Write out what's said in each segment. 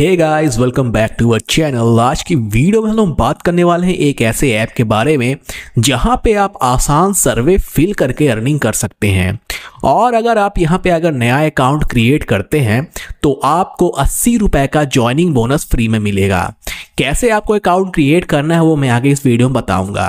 hey guys welcome back to our channel आज की video में हम लोग बात करने वाले हैं एक ऐसे ऐप के बारे में जहां पे आप आसान सर्वे फिल करके अर्निंग कर सकते हैं और अगर आप यहां पे अगर नया अकाउंट क्रिएट करते हैं तो आपको अस्सी रुपए का ज्वाइनिंग बोनस फ्री में मिलेगा कैसे आपको अकाउंट क्रिएट करना है वो मैं आगे इस वीडियो में बताऊँगा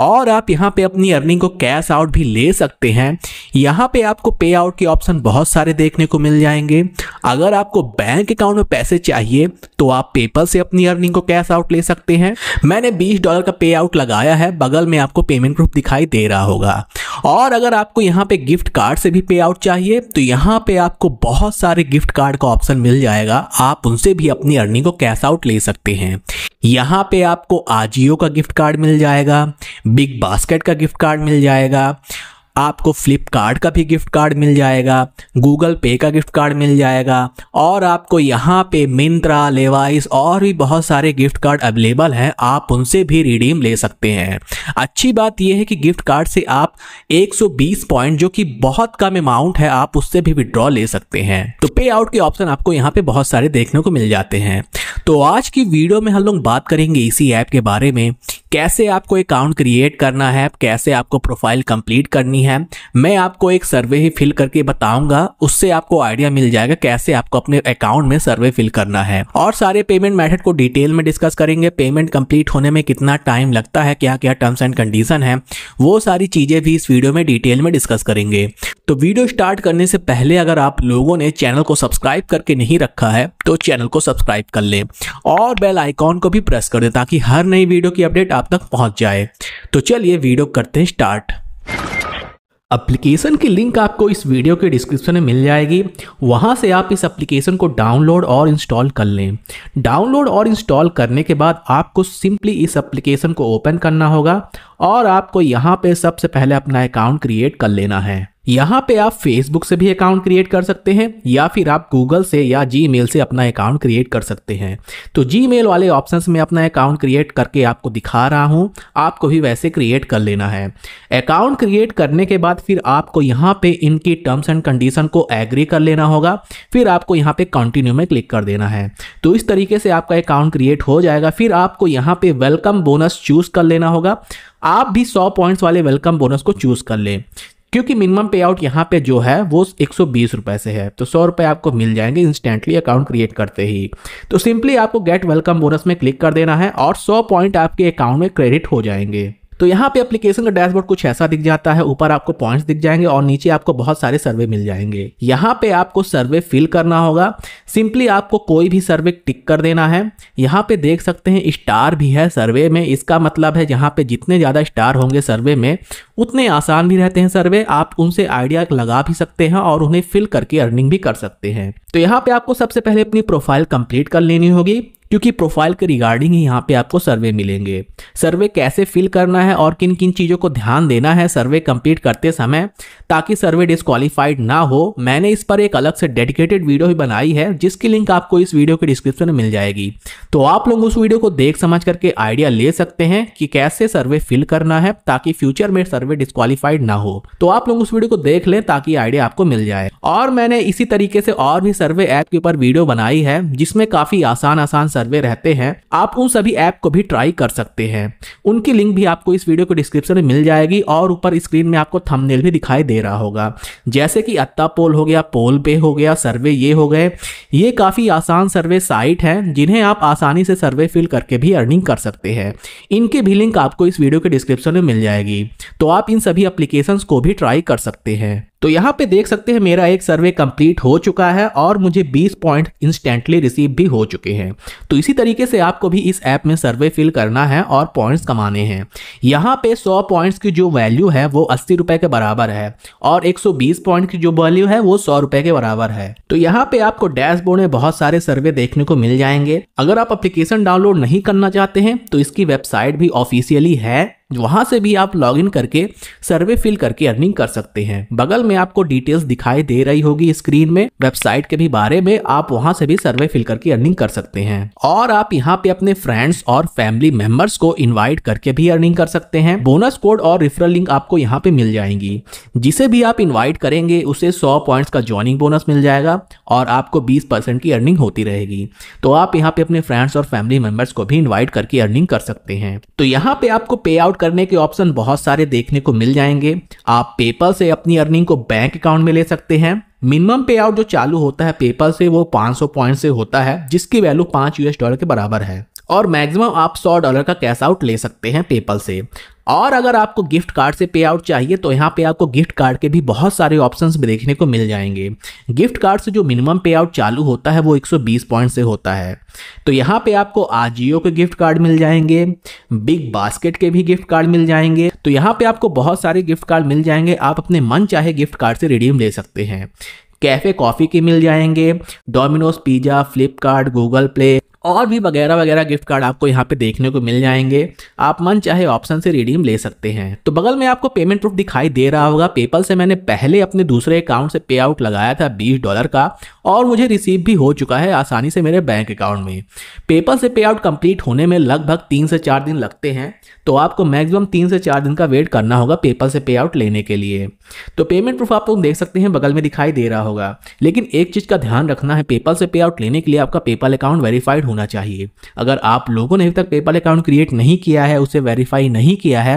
और आप यहाँ पे अपनी अर्निंग को कैश आउट भी ले सकते हैं यहाँ पे आपको पे आउट के ऑप्शन बहुत सारे देखने को मिल जाएंगे अगर आपको बैंक अकाउंट में पैसे चाहिए तो आप पेपल से अपनी अर्निंग को कैश आउट ले सकते हैं मैंने बीस डॉलर का पे आउट लगाया है बगल में आपको पेमेंट प्रूफ दिखाई दे रहा होगा और अगर आपको यहाँ पे गिफ्ट कार्ड से भी पे आउट चाहिए तो यहाँ पे आपको बहुत सारे गिफ्ट कार्ड का ऑप्शन मिल जाएगा आप उनसे भी अपनी अर्निंग को कैश आउट ले सकते हैं यहाँ पे आपको आजियो का गिफ्ट कार्ड मिल जाएगा बिग बास्केट का गिफ्ट कार्ड मिल जाएगा आपको फ्लिपकार्ट का भी गिफ्ट कार्ड मिल जाएगा गूगल पे का गिफ्ट कार्ड मिल जाएगा और आपको यहाँ पे मिंत्रा लेवाइस और भी बहुत सारे गिफ्ट कार्ड अवेलेबल हैं आप उनसे भी रिडीम ले सकते हैं अच्छी बात यह है कि गिफ्ट कार्ड से आप 120 पॉइंट जो कि बहुत कम अमाउंट है आप उससे भी विड्रॉ ले सकते हैं तो पे आउट के ऑप्शन आपको यहाँ पे बहुत सारे देखने को मिल जाते हैं तो आज की वीडियो में हम लोग बात करेंगे इसी ऐप के बारे में कैसे आपको अकाउंट क्रिएट करना है कैसे आपको प्रोफाइल कंप्लीट करनी है है मैं आपको एक सर्वे ही फिल करके बताऊंगा उससे आपको आइडिया मिल जाएगा कैसे आपको अपने अकाउंट में सर्वे फिल करना है और सारे पेमेंट मैथड को डिटेल में डिस्कस करेंगे पेमेंट कंप्लीट होने में कितना टाइम लगता है क्या क्या टर्म्स एंड कंडीशन है वो सारी चीजें भी इस वीडियो में डिटेल में डिस्कस करेंगे तो वीडियो स्टार्ट करने से पहले अगर आप लोगों ने चैनल को सब्सक्राइब करके नहीं रखा है तो चैनल को सब्सक्राइब कर ले और बेल आइकॉन को भी प्रेस कर दे ताकि हर नई वीडियो की अपडेट आप तक पहुंच जाए तो चलिए वीडियो करते हैं स्टार्ट एप्लीकेशन की लिंक आपको इस वीडियो के डिस्क्रिप्शन में मिल जाएगी वहाँ से आप इस एप्लीकेशन को डाउनलोड और इंस्टॉल कर लें डाउनलोड और इंस्टॉल करने के बाद आपको सिंपली इस एप्लीकेशन को ओपन करना होगा और आपको यहाँ पे सबसे पहले अपना अकाउंट क्रिएट कर लेना है यहाँ पे आप फेसबुक से भी अकाउंट क्रिएट कर सकते हैं या फिर आप गूगल से या जी से अपना अकाउंट क्रिएट कर सकते हैं तो जी वाले ऑप्शन में अपना अकाउंट क्रिएट करके आपको दिखा रहा हूँ आपको भी वैसे क्रिएट कर लेना है अकाउंट क्रिएट करने के बाद फिर आपको यहाँ पे इनकी टर्म्स एंड कंडीशन को एग्री कर लेना होगा फिर आपको यहाँ पे कंटिन्यू में क्लिक कर देना है तो इस तरीके से आपका अकाउंट क्रिएट हो जाएगा फिर आपको यहाँ पे वेलकम बोनस चूज कर लेना होगा आप भी 100 पॉइंट्स वाले वेलकम बोनस को चूज कर लें क्योंकि मिनिमम पे आउट यहाँ पे जो है वो एक रुपए से है तो सौ रुपए आपको मिल जाएंगे इंस्टेंटली अकाउंट क्रिएट करते ही तो सिंपली आपको गेट वेलकम बोनस में क्लिक कर देना है और सौ पॉइंट आपके अकाउंट में क्रेडिट हो जाएंगे तो यहाँ पे एप्लीकेशन का डैशबोर्ड कुछ ऐसा दिख जाता है ऊपर आपको पॉइंट्स दिख जाएंगे और नीचे आपको बहुत सारे सर्वे मिल जाएंगे यहाँ पे आपको सर्वे फिल करना होगा सिंपली आपको कोई भी सर्वे टिक कर देना है यहाँ पे देख सकते हैं स्टार भी है सर्वे में इसका मतलब है यहाँ पे जितने ज़्यादा स्टार होंगे सर्वे में उतने आसान भी रहते हैं सर्वे आप उनसे आइडिया लगा भी सकते हैं और उन्हें फिल करके अर्निंग भी कर सकते हैं तो यहाँ पे आपको सबसे पहले अपनी प्रोफाइल कंप्लीट कर लेनी होगी क्योंकि प्रोफाइल के रिगार्डिंग ही यहाँ पे आपको सर्वे मिलेंगे सर्वे कैसे फिल करना है और किन किन चीज़ों को ध्यान देना है सर्वे कंप्लीट करते समय ताकि सर्वे डिस्कालीफाइड ना हो मैंने इस पर एक अलग से डेडिकेटेड वीडियो भी बनाई है जिसकी लिंक आपको इस वीडियो के डिस्क्रिप्शन में मिल जाएगी तो आप लोग उस वीडियो को देख समझ करके आइडिया ले सकते हैं कि कैसे सर्वे फिल करना है ताकि फ्यूचर में सर्वे डिस्कालीफाइड ना हो तो आप लोग उस वीडियो को देख लें ताकि आइडिया आपको मिल जाए और मैंने इसी तरीके से और भी सर्वे ऐप के ऊपर वीडियो बनाई है जिसमें काफी आसान आसान सर्वे रहते हैं आप उन सभी ऐप को भी ट्राई कर सकते हैं उनकी लिंक भी आपको इस वीडियो को डिस्क्रिप्शन में मिल जाएगी और ऊपर स्क्रीन में आपको थंबनेल भी दिखाई दे रहा होगा जैसे कि अत्ता पोल हो गया पोल पे हो गया सर्वे ये हो गए ये काफ़ी आसान सर्वे साइट हैं जिन्हें आप आसानी से सर्वे फिल करके भी अर्निंग कर सकते हैं इनके भी लिंक आपको इस वीडियो के डिस्क्रिप्शन में मिल जाएगी तो आप इन सभी अप्लीकेशंस को भी ट्राई कर सकते हैं तो यहाँ पे देख सकते हैं मेरा एक सर्वे कंप्लीट हो चुका है और मुझे 20 पॉइंट इंस्टेंटली रिसीव भी हो चुके हैं तो इसी तरीके से आपको भी इस ऐप में सर्वे फिल करना है और पॉइंट्स कमाने हैं यहाँ पे 100 पॉइंट्स की जो वैल्यू है वो अस्सी रुपए के बराबर है और 120 पॉइंट की जो वैल्यू है वो सौ रुपए के बराबर है तो यहाँ पर आपको डैशबोर्ड में बहुत सारे सर्वे देखने को मिल जाएंगे अगर आप अप्लीकेशन डाउनलोड नहीं करना चाहते हैं तो इसकी वेबसाइट भी ऑफिशियली है वहाँ से भी आप लॉगिन करके सर्वे फिल करके अर्निंग कर सकते हैं बगल में आपको डिटेल्स दिखाई दे रही होगी स्क्रीन में वेबसाइट के भी बारे में आप वहाँ से भी सर्वे फिल करके अर्निंग कर सकते हैं और आप यहाँ पे अपने फ्रेंड्स और फैमिली मेंबर्स को इनवाइट करके भी अर्निंग कर सकते हैं बोनस कोड और रिफरल लिंक आपको यहाँ पे मिल जाएंगी जिसे भी आप इन्वाइट करेंगे उसे सौ पॉइंट का ज्वाइनिंग बोनस मिल जाएगा और आपको बीस परसेंट की अर्निंग होती रहेगी तो आप यहाँ पे अपने फ्रेंड्स और फैमिली मेंबर्स को भी इन्वाइट करके अर्निंग कर सकते हैं तो यहाँ पे आपको पे आउट करने के ऑप्शन बहुत सारे देखने को मिल जाएंगे आप पेपल से अपनी अर्निंग को बैंक अकाउंट में ले सकते हैं मिनिमम पे आउट जो चालू होता है पेपल से वो 500 पॉइंट से होता है जिसकी वैल्यू पांच यूएस डॉलर के बराबर है और मैक्सिमम आप 100 डॉलर का कैश आउट ले सकते हैं पेपल से और अगर आपको गिफ्ट कार्ड से पे आउट चाहिए तो यहाँ पे आपको गिफ्ट कार्ड के भी बहुत सारे ऑप्शंस देखने को मिल जाएंगे गिफ्ट कार्ड से जो मिनिमम पे आउट चालू होता है वो 120 पॉइंट से होता है तो यहाँ पे आपको आजियो के गिफ्ट कार्ड मिल जाएंगे बिग बास्केट के भी गिफ्ट कार्ड मिल जाएंगे तो यहाँ पर आपको बहुत सारे गिफ्ट कार्ड मिल जाएंगे आप अपने मन चाहे गिफ्ट कार्ड से रिडीम ले सकते हैं कैफ़े कॉफ़ी के मिल जाएंगे Domino's pizza Flipkart Google Play और भी वगैरह वगैरह गिफ्ट कार्ड आपको यहाँ पे देखने को मिल जाएंगे आप मन चाहे ऑप्शन से रिडीम ले सकते हैं तो बगल में आपको पेमेंट प्रूफ दिखाई दे रहा होगा पेपल से मैंने पहले अपने दूसरे अकाउंट से पे आउट लगाया था बीस डॉलर का और मुझे रिसीव भी हो चुका है आसानी से मेरे बैंक अकाउंट में पेपल से पे आउट कंप्लीट होने में लगभग तीन से चार दिन लगते हैं तो आपको मैक्सिमम तीन से चार दिन का वेट करना होगा पेपल से पे आउट लेने के लिए तो पेमेंट प्रूफ आप लोग देख सकते हैं बगल में दिखाई दे रहा होगा लेकिन एक चीज़ का ध्यान रखना है पेपल से पे आउट लेने के लिए आपका पेपल अकाउंट वेरीफाइड होना चाहिए अगर आप लोगों ने अभी तक पेपाल अकाउंट क्रिएट नहीं किया है उसे वेरीफाई नहीं किया है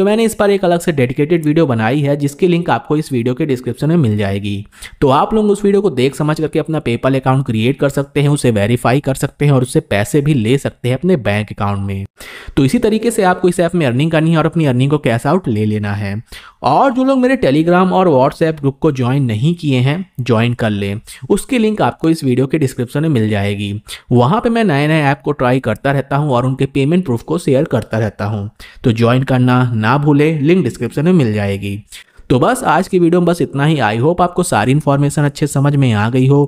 तो मैंने इस पर एक अलग से डेडिकेटेड वीडियो बनाई है जिसकी लिंक आपको इस वीडियो के डिस्क्रिप्शन में मिल जाएगी तो आप लोग उस वीडियो को देख समझ करके अपना पेपल अकाउंट क्रिएट कर सकते हैं उसे वेरीफाई कर सकते हैं और उससे पैसे भी ले सकते हैं अपने बैंक अकाउंट में तो इसी तरीके से आपको इस ऐप में अर्निंग करनी है और अपनी अर्निंग को कैश आउट ले लेना है और जो लोग मेरे टेलीग्राम और व्हाट्सएप ग्रुप को ज्वाइन नहीं किए हैं ज्वाइन कर लें उसकी लिंक आपको इस वीडियो के डिस्क्रिप्शन में मिल जाएगी वहाँ पे मैं नए नए ऐप को ट्राई करता रहता हूँ और उनके पेमेंट प्रूफ को शेयर करता रहता हूँ तो ज्वाइन करना ना ना भूलें लिंक डिस्क्रिप्शन में मिल जाएगी तो बस आज की वीडियो में बस इतना ही आई होप आपको सारी इन्फॉर्मेशन अच्छे समझ में आ गई हो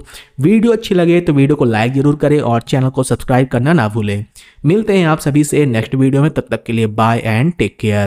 वीडियो अच्छी लगे तो वीडियो को लाइक जरूर करें और चैनल को सब्सक्राइब करना ना भूलें मिलते हैं आप सभी से नेक्स्ट वीडियो में तब तक के लिए बाय एंड टेक केयर